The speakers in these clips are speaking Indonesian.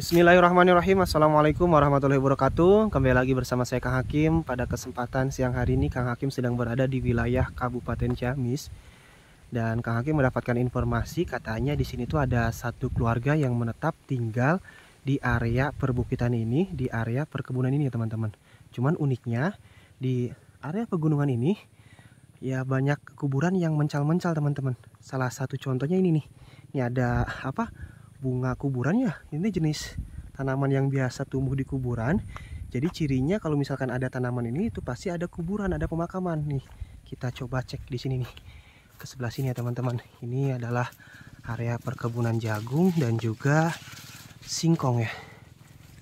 Bismillahirrahmanirrahim Assalamualaikum warahmatullahi wabarakatuh Kembali lagi bersama saya Kang Hakim Pada kesempatan siang hari ini Kang Hakim sedang berada di wilayah Kabupaten Ciamis Dan Kang Hakim mendapatkan informasi Katanya di sini tuh ada satu keluarga yang menetap tinggal di area perbukitan ini Di area perkebunan ini ya teman-teman Cuman uniknya di area pegunungan ini Ya banyak kuburan yang mencal-mencal teman-teman Salah satu contohnya ini nih Ini ada apa bunga kuburan ya ini jenis tanaman yang biasa tumbuh di kuburan jadi cirinya kalau misalkan ada tanaman ini itu pasti ada kuburan ada pemakaman nih kita coba cek di sini nih ke sebelah sini ya teman-teman ini adalah area perkebunan jagung dan juga singkong ya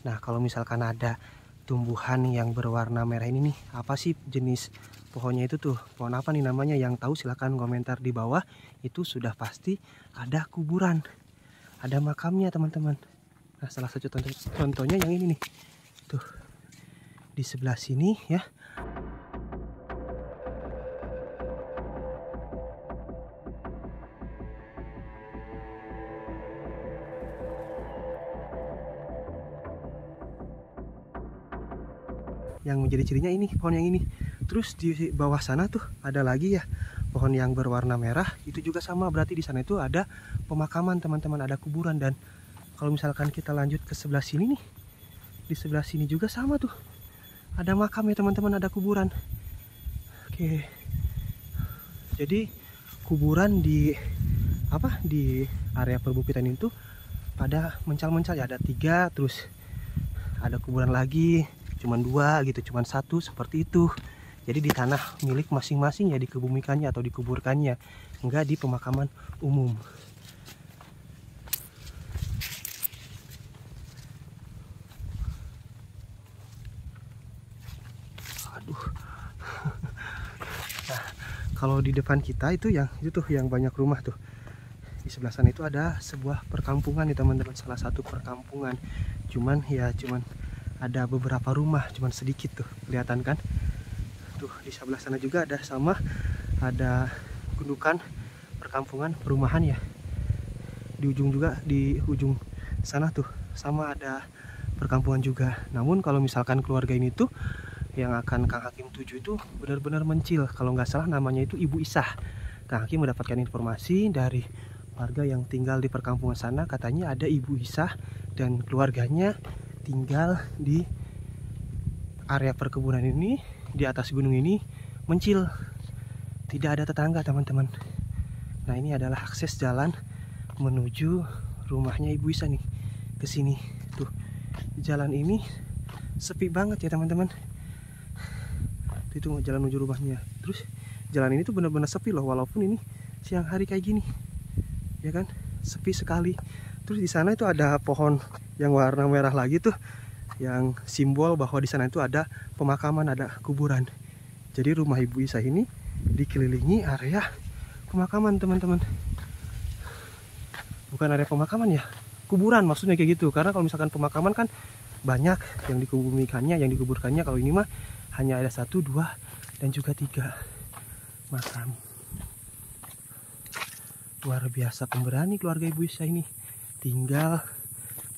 nah kalau misalkan ada tumbuhan yang berwarna merah ini nih apa sih jenis pohonnya itu tuh pohon apa nih namanya yang tahu silahkan komentar di bawah itu sudah pasti ada kuburan ada makamnya teman-teman nah salah satu contoh contohnya yang ini nih tuh di sebelah sini ya yang menjadi cirinya ini pohon yang ini terus di bawah sana tuh ada lagi ya pohon yang berwarna merah itu juga sama berarti di sana itu ada pemakaman teman-teman ada kuburan dan kalau misalkan kita lanjut ke sebelah sini nih di sebelah sini juga sama tuh ada makam ya teman-teman ada kuburan oke jadi kuburan di apa di area perbukitan itu pada mencal-mencal ya ada tiga terus ada kuburan lagi cuman dua gitu cuman satu seperti itu jadi di tanah milik masing-masing ya dikebumikannya atau dikuburkannya, enggak di pemakaman umum. Aduh. Nah, kalau di depan kita itu yang itu tuh yang banyak rumah tuh di sebelah sana itu ada sebuah perkampungan nih teman-teman salah satu perkampungan cuman ya cuman ada beberapa rumah cuman sedikit tuh kelihatan kan tuh di sebelah sana juga ada sama ada gundukan perkampungan perumahan ya di ujung juga di ujung sana tuh sama ada perkampungan juga namun kalau misalkan keluarga ini tuh yang akan Kang Hakim tuju itu benar-benar mencil kalau nggak salah namanya itu Ibu Isah Kang Hakim mendapatkan informasi dari warga yang tinggal di perkampungan sana katanya ada Ibu Isah dan keluarganya tinggal di area perkebunan ini di atas gunung ini mencil tidak ada tetangga teman-teman nah ini adalah akses jalan menuju rumahnya Ibu Isa nih ke sini tuh jalan ini sepi banget ya teman-teman itu jalan menuju rumahnya terus jalan ini tuh benar-benar sepi loh walaupun ini siang hari kayak gini ya kan sepi sekali terus di sana itu ada pohon yang warna merah lagi tuh yang simbol bahwa di sana itu ada pemakaman, ada kuburan. Jadi rumah Ibu Isa ini dikelilingi area pemakaman, teman-teman. Bukan area pemakaman ya, kuburan maksudnya kayak gitu. Karena kalau misalkan pemakaman kan banyak yang dikuburkannya yang dikuburkannya. Kalau ini mah hanya ada satu, dua, dan juga tiga makam. Luar biasa pemberani keluarga Ibu Isa ini. Tinggal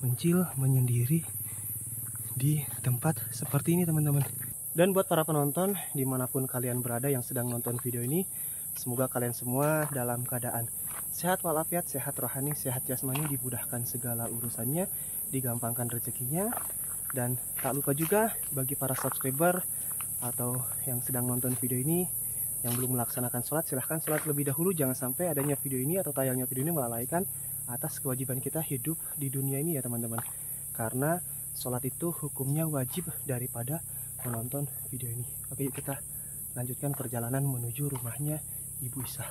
mencil menyendiri di tempat seperti ini teman-teman dan buat para penonton dimanapun kalian berada yang sedang nonton video ini semoga kalian semua dalam keadaan sehat walafiat sehat rohani sehat jasmani dibudahkan segala urusannya digampangkan rezekinya dan tak lupa juga bagi para subscriber atau yang sedang nonton video ini yang belum melaksanakan sholat silahkan sholat lebih dahulu jangan sampai adanya video ini atau tayangnya video ini melalaikan atas kewajiban kita hidup di dunia ini ya teman-teman karena sholat itu hukumnya wajib daripada menonton video ini oke yuk kita lanjutkan perjalanan menuju rumahnya Ibu Isa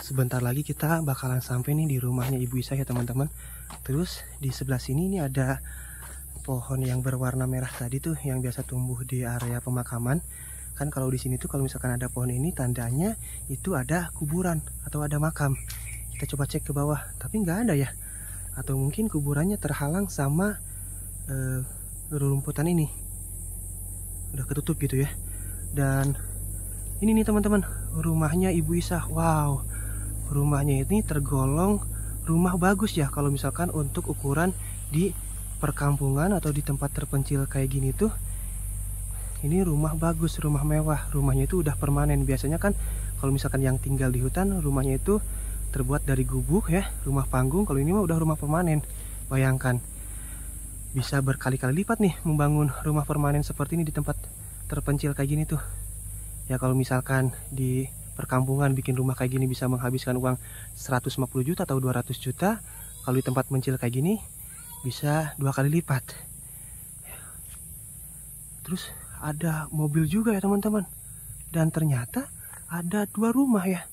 sebentar lagi kita bakalan sampai nih di rumahnya Ibu Isa ya teman-teman terus di sebelah sini ini ada pohon yang berwarna merah tadi tuh yang biasa tumbuh di area pemakaman kan kalau di sini tuh kalau misalkan ada pohon ini tandanya itu ada kuburan atau ada makam kita coba cek ke bawah tapi nggak ada ya atau mungkin kuburannya terhalang sama uh, rerumputan ini udah ketutup gitu ya dan ini nih teman-teman rumahnya Ibu Isah wow rumahnya ini tergolong rumah bagus ya kalau misalkan untuk ukuran di perkampungan atau di tempat terpencil kayak gini tuh ini rumah bagus rumah mewah rumahnya itu udah permanen biasanya kan kalau misalkan yang tinggal di hutan rumahnya itu terbuat dari gubuk ya, rumah panggung. Kalau ini mah udah rumah permanen. Bayangkan bisa berkali-kali lipat nih membangun rumah permanen seperti ini di tempat terpencil kayak gini tuh. Ya kalau misalkan di perkampungan bikin rumah kayak gini bisa menghabiskan uang 150 juta atau 200 juta, kalau di tempat mencil kayak gini bisa dua kali lipat. Terus ada mobil juga ya teman-teman. Dan ternyata ada dua rumah ya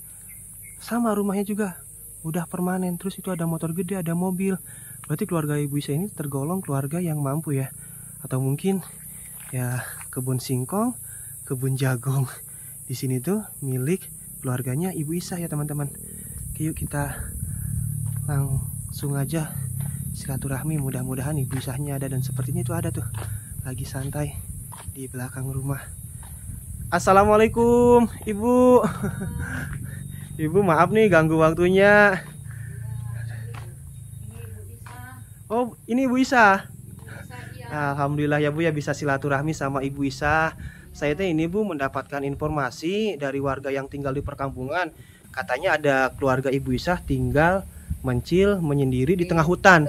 sama rumahnya juga udah permanen terus itu ada motor gede ada mobil berarti keluarga ibu Isa ini tergolong keluarga yang mampu ya atau mungkin ya kebun singkong kebun jagung di sini tuh milik keluarganya ibu Isa ya teman-teman yuk kita langsung aja silaturahmi mudah-mudahan ibu Isahnya ada dan sepertinya itu ada tuh lagi santai di belakang rumah Assalamualaikum ibu Ibu maaf nih ganggu waktunya. Oh, ini Ibu Isa. Alhamdulillah ya Bu ya bisa silaturahmi sama Ibu Isa. Saya teh ini Bu mendapatkan informasi dari warga yang tinggal di perkampungan. Katanya ada keluarga Ibu Isa tinggal mencil menyendiri di, iya, tengah hutan.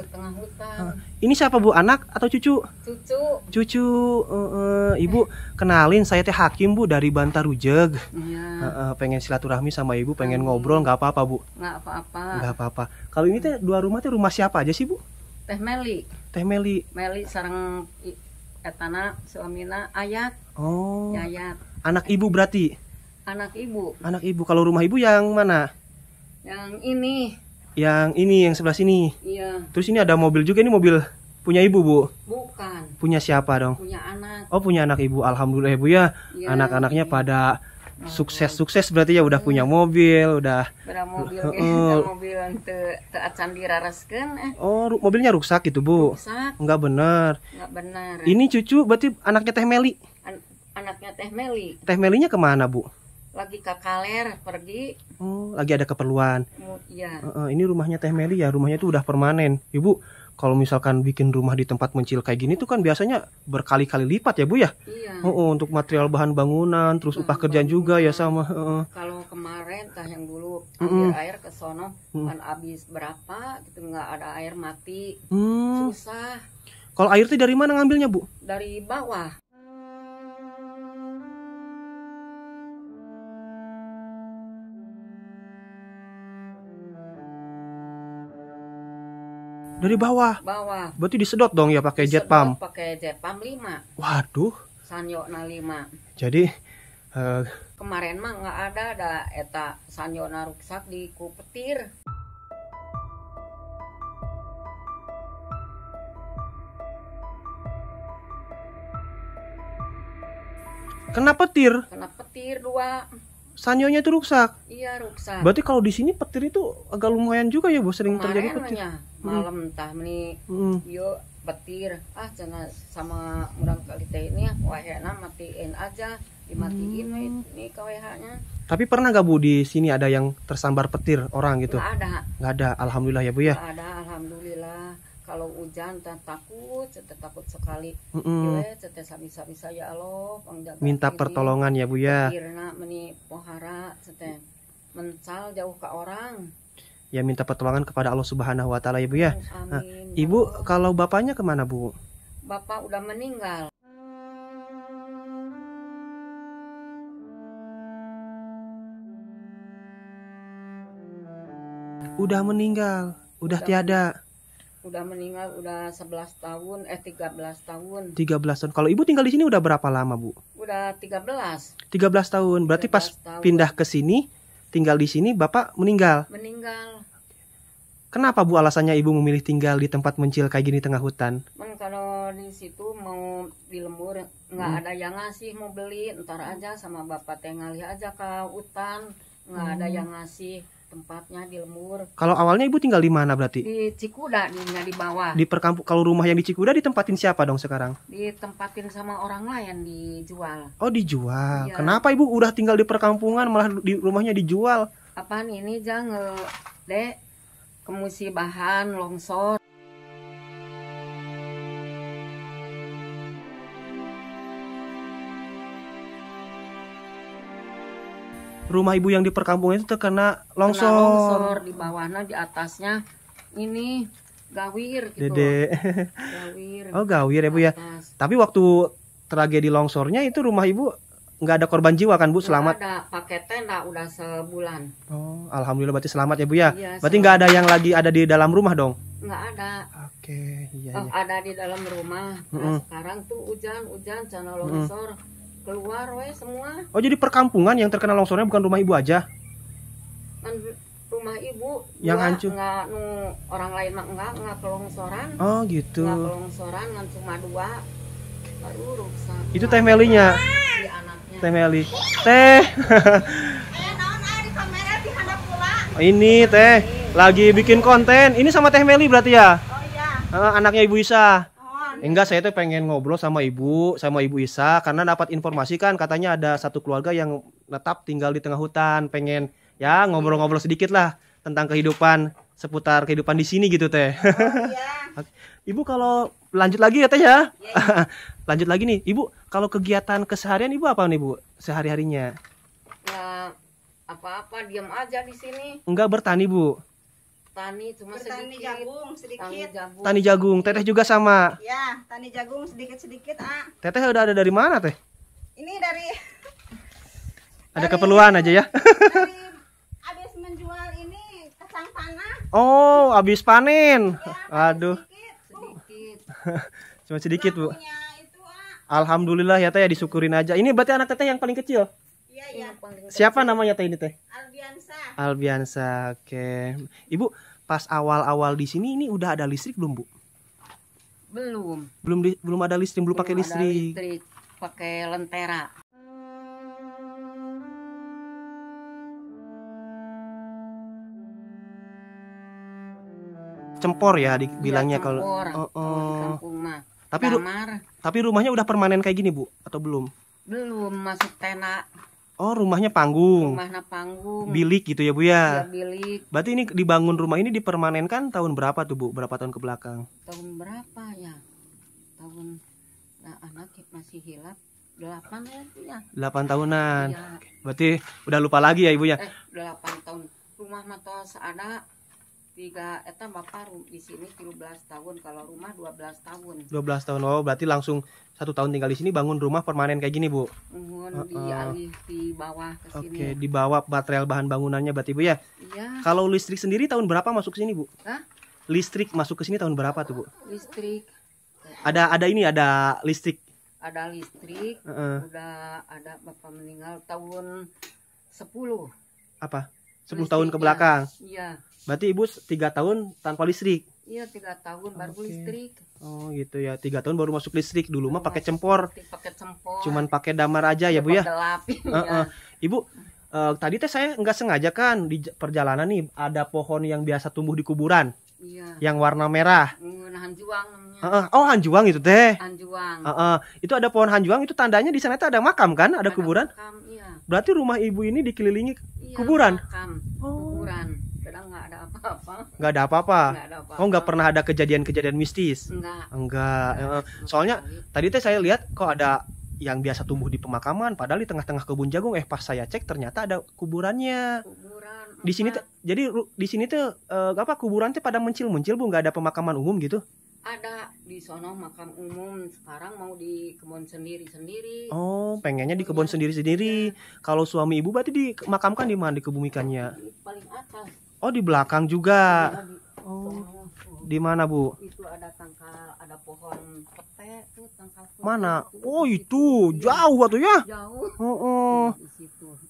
Ini siapa Bu? Anak atau cucu? Cucu. Cucu. Uh, uh, Ibu kenalin saya teh Hakim Bu dari Bantarujeg. Iya. Uh, uh, pengen silaturahmi sama Ibu, pengen hmm. ngobrol nggak apa-apa Bu? Nggak apa-apa. Nggak apa-apa. Kalau ini teh dua rumah teh rumah siapa aja sih Bu? Teh Meli. Teh Meli. Meli sarang etana suamina Ayat. Oh. Ayat. Anak Ibu berarti? Anak Ibu. Anak Ibu. Kalau rumah Ibu yang mana? Yang ini yang ini yang sebelah sini iya terus ini ada mobil juga ini mobil punya ibu bu bukan punya siapa dong punya anak oh punya anak ibu alhamdulillah ibu ya, ya iya. anak-anaknya pada sukses sukses berarti ya udah hmm. punya mobil udah Berang mobil uh, mobil te, eh. oh mobilnya rusak gitu bu rusak nggak bener nggak bener ini cucu berarti anaknya teh Meli An anaknya teh Meli teh Melinya kemana bu lagi ke Kaler pergi. Oh, lagi ada keperluan. Oh, iya. Uh, uh, ini rumahnya Teh Meli ya, rumahnya itu udah permanen. Ibu, kalau misalkan bikin rumah di tempat mencil kayak gini tuh kan biasanya berkali-kali lipat ya, Bu ya? Iya. Uh, uh, untuk material bahan bangunan, terus upah kerjaan juga ya sama. Uh. Kalau kemarin tah yang dulu ambil mm air ke sono mm. kan habis berapa gitu nggak ada air mati. Mm. Susah. Kalau air tuh dari mana ngambilnya, Bu? Dari bawah. Dari bawah. Bawah. Berarti disedot dong ya pakai jet pump. Pakai jet pump 5. Waduh. na 5. Jadi uh, kemarin mah nggak ada ada eta na rusak di kupetir. Kena petir. Kena petir dua sanyonya itu rusak. Iya rusak. Berarti kalau di sini petir itu agak lumayan juga ya bu, sering Kemarin terjadi petir. Hmm. malam hmm. tah ini, hmm. yo petir, ah jangan sama murang kali teh ini, wahana matiin aja, dimatiin hmm. ini kawehanya. Tapi pernah gak bu di sini ada yang tersambar petir orang gitu? Gak ada. Gak ada, alhamdulillah ya bu ya. Gak ada, alhamdulillah kalau hujan dan takut cete takut sekali mm -mm. Iya, cete sami sami saya Allah minta pertolongan ya bu ya kirna meni pohara cete mencal jauh ke orang ya minta pertolongan kepada Allah Subhanahu Wa Taala ya bu ya Amin. Nah, ya ibu kalau bapaknya kemana bu bapak udah meninggal udah meninggal udah, udah tiada udah meninggal udah 11 tahun eh 13 tahun 13 tahun kalau ibu tinggal di sini udah berapa lama bu udah 13 13 tahun berarti 13 pas tahun. pindah ke sini tinggal di sini bapak meninggal meninggal kenapa bu alasannya ibu memilih tinggal di tempat mencil kayak gini tengah hutan Men, kalau di situ mau di lembur nggak hmm. ada yang ngasih mau beli ntar aja sama bapak tengah lihat aja ke hutan nggak hmm. ada yang ngasih tempatnya di Lemur. Kalau awalnya ibu tinggal di mana berarti? Di Cikuda, di, di bawah. Di perkampung. kalau rumah yang di Cikuda ditempatin siapa dong sekarang? Ditempatin sama orang lain dijual. Oh dijual. Iya. Kenapa ibu udah tinggal di perkampungan malah di rumahnya dijual? Apaan ini jangan eh, dek kemusibahan longsor. rumah ibu yang di perkampungan itu terkena longsor. Kena longsor di bawahnya di atasnya ini gawir gitu. Dede. Gawir. Oh, gawir ya, Bu ya. Tapi waktu tragedi longsornya itu rumah ibu nggak ada korban jiwa kan Bu, nggak selamat. ada, pakai tenda udah sebulan. Oh, alhamdulillah berarti selamat ya Bu ya. Iya, berarti nggak ada yang lagi ada di dalam rumah dong? Nggak ada. Oke, iya. Oh, iya. ada di dalam rumah. Nah, mm -hmm. sekarang tuh hujan, hujan, channel longsor. Mm -hmm keluar we semua oh jadi perkampungan yang terkena longsornya bukan rumah ibu aja kan rumah ibu yang hancur nggak nu orang lain mah enggak enggak kelongsoran oh gitu enggak kelongsoran kan cuma dua baru rusak itu teh melinya teh meli teh eh, ah, ini teh lagi bikin konten ini sama teh meli berarti ya oh, iya. anaknya ibu Isa Enggak, saya tuh pengen ngobrol sama ibu, sama ibu Isa karena dapat informasi kan katanya ada satu keluarga yang tetap tinggal di tengah hutan, pengen ya ngobrol-ngobrol sedikit lah tentang kehidupan seputar kehidupan di sini gitu teh. Oh, iya. ibu kalau lanjut lagi ya teh ya. Iya, iya. lanjut lagi nih, ibu kalau kegiatan keseharian ibu apa nih bu sehari harinya? Ya apa-apa diam aja di sini. Enggak bertani bu tani cuma Bertani sedikit. jagung sedikit. Tani jagung. Tani Teteh juga sama. Ya, tani jagung sedikit-sedikit, ah. Teteh udah ada dari mana, Teh? Ini dari Ada dari, keperluan aja ya. Dari habis menjual ini kacang tanah. Oh, habis panen. Ya, Aduh. Sedikit. sedikit. cuma sedikit, Bu. Ah. Alhamdulillah ya Teh ya disyukurin aja. Ini berarti anak Teteh yang paling kecil. Iya, iya. Siapa namanya teh ini teh? Albiansa. Albiansa, oke. Okay. Ibu, pas awal-awal di sini ini udah ada listrik belum bu? Belum. Belum di, belum ada listrik, belum, belum pakai listrik. listrik, pakai lentera. Cempor ya dibilangnya iya, ya, kalau. Oh, oh. Tapi, ru tapi rumahnya udah permanen kayak gini bu atau belum? Belum masuk tena. Oh, rumahnya panggung. Rumahnya panggung. Bilik gitu ya, Bu ya? ya. bilik. Berarti ini dibangun rumah ini dipermanenkan tahun berapa tuh, Bu? Berapa tahun ke belakang? Tahun berapa ya? Tahun nah, anak masih hilap 8 ya. Delapan tahunan. Ya. Berarti udah lupa lagi ya, Ibu ya? Eh, tahun. Rumah mata seada tiga eta eh, bapak di sini belas tahun kalau rumah 12 tahun 12 tahun oh berarti langsung satu tahun tinggal di sini bangun rumah permanen kayak gini bu Uhun, uh, di, uh, di bawah ke sini oke okay, di bawah material bahan bangunannya berarti bu ya iya kalau listrik sendiri tahun berapa masuk ke sini bu Hah? listrik masuk ke sini tahun berapa tuh bu listrik ada ada ini ada listrik ada listrik uh -uh. udah ada bapak meninggal tahun 10 apa 10 tahun ke belakang. Iya. Berarti ibu tiga tahun tanpa listrik. Iya tiga tahun baru listrik. Oh gitu ya tiga tahun baru masuk listrik dulu mah pakai iya, cempor. Pakai cempor. Cuman pakai damar aja ya bu ya. Gelap, uh -uh. Ibu uh, tadi teh saya nggak sengaja kan di perjalanan nih ada pohon yang biasa tumbuh di kuburan. Iya. Yang warna merah. Mm, nah, hanjuang namanya. Uh -uh. Oh hanjuang itu teh. Hanjuang. Uh -uh. Itu ada pohon hanjuang itu tandanya di sana itu ada makam kan ada, ada kuburan. Makam, iya. Berarti rumah ibu ini dikelilingi Iya, kuburan. Makam. Oh. Kuburan. Kadang nggak ada apa-apa. Nggak ada apa-apa. Oh nggak pernah ada kejadian-kejadian mistis. Enggak. Enggak. Eh, eh, Enggak. Soalnya tadi teh saya lihat kok ada yang biasa tumbuh di pemakaman padahal di tengah-tengah kebun jagung eh pas saya cek ternyata ada kuburannya kuburan di sini jadi di sini tuh eh, apa kuburan tuh pada mencil-mencil bu nggak ada pemakaman umum gitu ada di sono makam umum sekarang mau di kebun sendiri sendiri oh pengennya di kebun sendiri sendiri ya. kalau suami ibu berarti dimakamkan di mana dikebumikannya di paling atas oh di belakang juga iya, oh di mana bu itu ada tangkal ada pohon pete tuh tangkal Pete, mana oh itu, jauh tuh ya jauh oh, oh.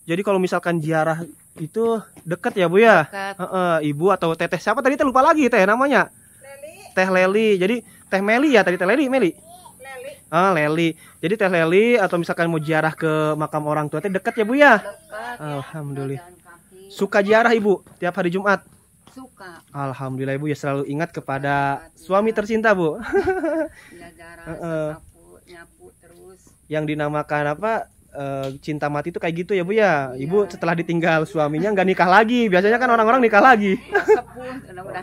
jadi kalau misalkan ziarah itu dekat ya bu ya Dekat. Uh -uh, ibu atau teteh siapa tadi teh lupa lagi teh namanya Teh Leli. Jadi Teh Meli ya tadi Teh Leli, Meli. Leli. Ah, Leli. Jadi Teh Leli atau misalkan mau ziarah ke makam orang tua teh dekat ya, Bu ya? Dekat. Ya. Alhamdulillah. Ya, Suka ziarah Ibu tiap hari Jumat? Suka. Alhamdulillah Ibu ya selalu ingat kepada Alhamdulillah. suami tersinta Bu. Ya, jarah, uh -uh. Nyapu, nyapu terus. Yang dinamakan apa? Eh, cinta mati itu kayak gitu ya bu ya iya. ibu ya. setelah ditinggal suaminya nggak nikah lagi biasanya kan orang-orang nikah lagi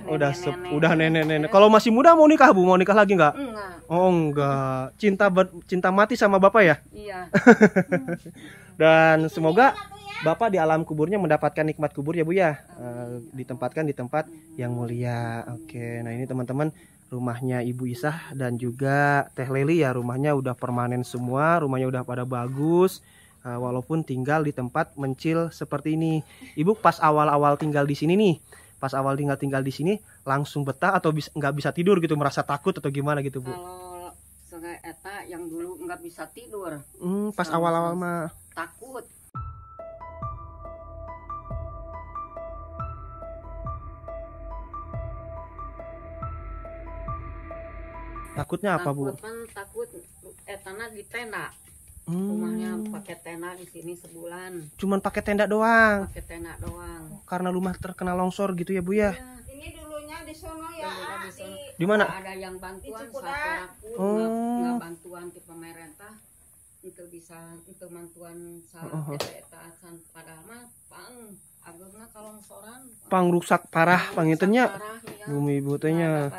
udah sep, gitu udah ya. nenek nenek kalau masih muda mau nikah bu mau nikah lagi nggak oh enggak cinta cinta mati sama bapak ya iya dan semoga ya, ya. Bapak di alam kuburnya mendapatkan nikmat kubur ya Bu ya, uh, eh, ditempatkan di tempat yang mulia. Oke, okay. nah ini teman-teman rumahnya Ibu Isah dan juga Teh Leli ya rumahnya udah permanen semua, rumahnya udah pada bagus. Eh, walaupun tinggal di tempat mencil seperti ini. Ibu pas awal-awal tinggal di sini nih, pas awal tinggal-tinggal di sini langsung betah atau bisa, nggak bisa tidur gitu, merasa takut atau gimana gitu, Bu? Kalau eta yang dulu nggak bisa tidur. Hmm, pas awal-awal mah takut takutnya apa takut, bu kan, takut eh tanah di tenda hmm. rumahnya pakai tenda di sini sebulan cuman pakai tenda doang pakai tenda doang oh, karena rumah terkena longsor gitu ya bu ya, ya. ini dulunya di sono ya iya, ah, di, di mana ada yang bantuan satu aku, oh. Gak, bantuan di pemerintah itu bisa untuk mantuan uh -huh. padahal mah pang agungna kalau seorang pang rusak parah pang itu nya iya. bumi butuhnya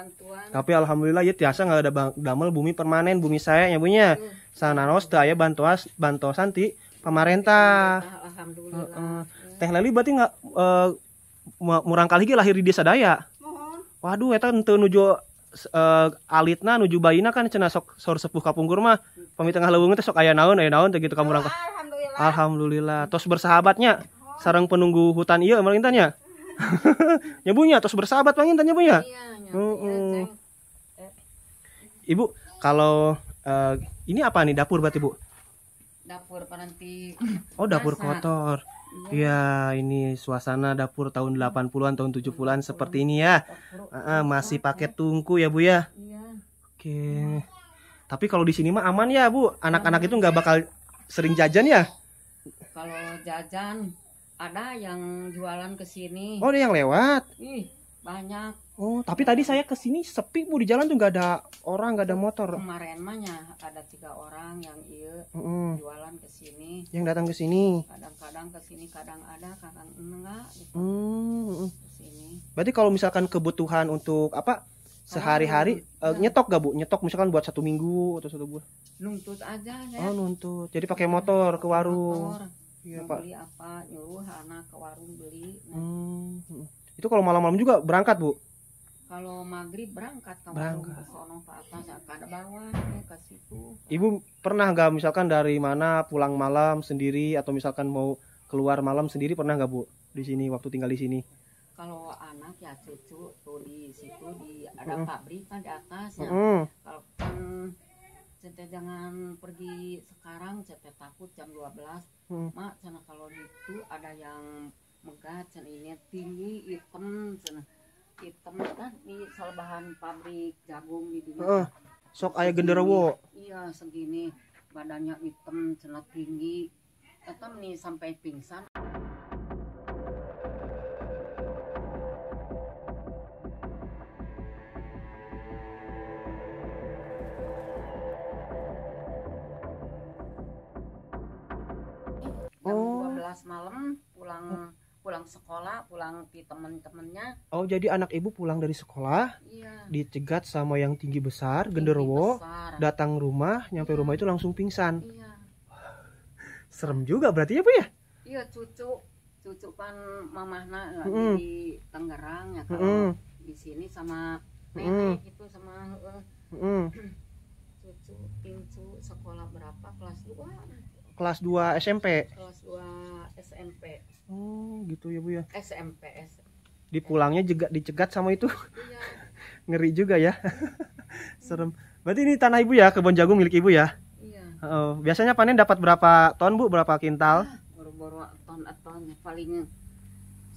tapi alhamdulillah ya biasa nggak ada damel bumi permanen bumi saya ya punya hmm. sana nos teh bantuas bantuan bantosan ti pemerintah alhamdulillah iya. teh leli berarti nggak eh, murang kali lagi lahir di desa daya waduh itu teu nuju uh, alitna nuju bayina kan cina sok sor sepuh kapung mah pami tengah leuweung teh sok aya naon aya naon teh gitu kamu rangka alhamdulillah alhamdulillah tos bersahabatnya sarang penunggu hutan iya emang intan ya nyebunya tos bersahabat mang intan nyebunya iya, ibu kalau uh, ini apa nih dapur buat ibu? dapur penanti oh dapur Masa. kotor Iya, ya, ini suasana dapur tahun 80-an, tahun 70-an iya, seperti ini ya. Uh, uh, masih pakai tungku ya, Bu ya. Iya. Oke. Okay. Tapi kalau di sini mah aman ya bu, anak-anak itu nggak bakal sering jajan ya? Kalau jajan ada yang jualan ke sini. Oh ada yang lewat? Ih banyak. Oh tapi tadi saya ke sini sepi bu di jalan tuh nggak ada orang nggak ada motor. Kemarin mah ya, ada tiga orang yang iya mm -hmm. jualan ke sini. Yang datang ke sini? Kadang-kadang ke sini kadang ada kadang enggak. Gitu. Mm -hmm. Berarti kalau misalkan kebutuhan untuk apa sehari-hari oh, uh, nyetok gak bu nyetok misalkan buat satu minggu atau satu bulan nuntut aja ya oh nuntut jadi pakai motor ke warung motor. Ya, beli apa nyuruh anak ke warung beli nah. hmm, hmm. itu kalau malam-malam juga berangkat bu kalau maghrib berangkat ke warung berangkat. ke ke atas ke ya, ke situ ibu pernah gak misalkan dari mana pulang malam sendiri atau misalkan mau keluar malam sendiri pernah gak bu di sini waktu tinggal di sini kalau anak ya cucu tuh di situ di ada mm. pabrik kan di atas ya. Mm. Kalau kan cete jangan pergi sekarang cete takut jam 12. Mm. Mak cana kalau itu ada yang megat cana ini tinggi hitam cana hitam kan di bahan pabrik jagung di dunia. Uh, sok ayah genderuwo. Iya segini badannya hitam cana tinggi. item nih sampai pingsan. pulang pulang sekolah pulang di temen-temennya oh jadi anak ibu pulang dari sekolah iya. dicegat sama yang tinggi besar tinggi genderwo besar. datang rumah nyampe rumah iya. itu langsung pingsan iya. serem juga berarti ya bu ya iya cucu cucu kan mamahna mm di Tangerang ya kalau mm di sini sama nenek mm itu sama uh, mm cucu pincu sekolah berapa kelas 2 kelas 2 SMP kelas 2 SMP oh gitu ya bu ya SMP SMP pulangnya juga dicegat sama itu iya. ngeri juga ya serem berarti ini tanah ibu ya kebun jagung milik ibu ya iya. oh, biasanya panen dapat berapa ton bu berapa kintal ah, baru-baru ah, ton tonnya paling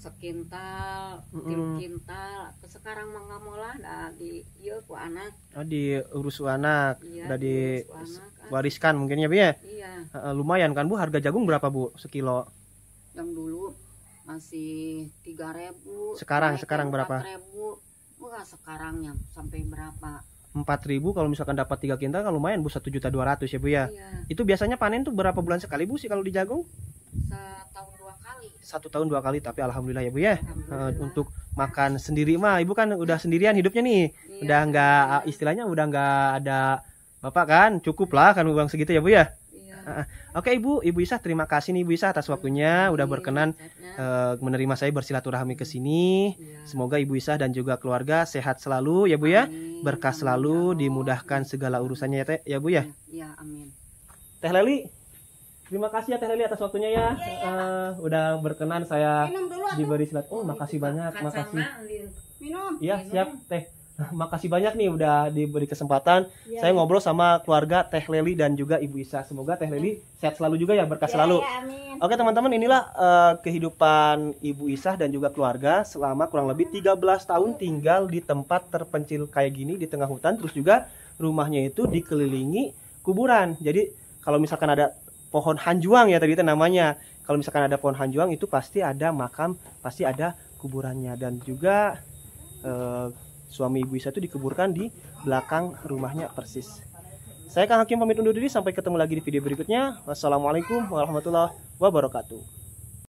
sekintal mm -mm. kintal sekarang mah nggak mau lah di iya ku anak oh, di urus anak iya, udah di, ah. wariskan mungkin ya bu ya iya. Uh, lumayan kan bu harga jagung berapa bu sekilo yang dulu masih tiga ribu sekarang sekarang berapa 4000 wah sekarangnya sampai berapa empat ribu kalau misalkan dapat tiga kintal kalau lumayan Bu satu juta dua ratus ya Bu ya. Iya. Itu biasanya panen tuh berapa bulan sekali Bu sih kalau di jagung? Setahun dua kali. Satu tahun dua kali tapi alhamdulillah ya Bu ya. Eh, untuk makan sendiri mah Ibu kan udah sendirian hidupnya nih. Iya, udah nggak istilahnya udah nggak ada Bapak kan cukup lah kan uang segitu ya Bu ya. Oke Ibu, Ibu Isa terima kasih nih Ibu Isa atas waktunya udah berkenan uh, menerima saya bersilaturahmi ke sini. Semoga Ibu Isa dan juga keluarga sehat selalu ya Bu ya. Berkah selalu, ya dimudahkan segala urusannya ya, teh, ya Bu ya. Ya, amin. Teh Leli, Terima kasih ya Teh Leli atas waktunya ya. ya, ya uh, udah berkenan saya diberi silat. Oh, oh makasih gitu. banyak, makasih. Iya, siap Teh. Nah, makasih banyak nih udah diberi kesempatan. Ya, Saya iya. ngobrol sama keluarga Teh Leli dan juga Ibu Isa. Semoga Teh Leli iya. sehat selalu juga ya, berkah ya, selalu. Ya, amin. Oke, teman-teman, inilah uh, kehidupan Ibu Isa dan juga keluarga selama kurang lebih 13 tahun tinggal di tempat terpencil kayak gini di tengah hutan terus juga rumahnya itu dikelilingi kuburan. Jadi, kalau misalkan ada pohon hanjuang ya tadi itu namanya. Kalau misalkan ada pohon hanjuang itu pasti ada makam, pasti ada kuburannya dan juga uh, Suami Ibu Isa itu dikuburkan di belakang rumahnya persis. Saya Kang Hakim pamit undur diri sampai ketemu lagi di video berikutnya. Wassalamualaikum warahmatullahi wabarakatuh.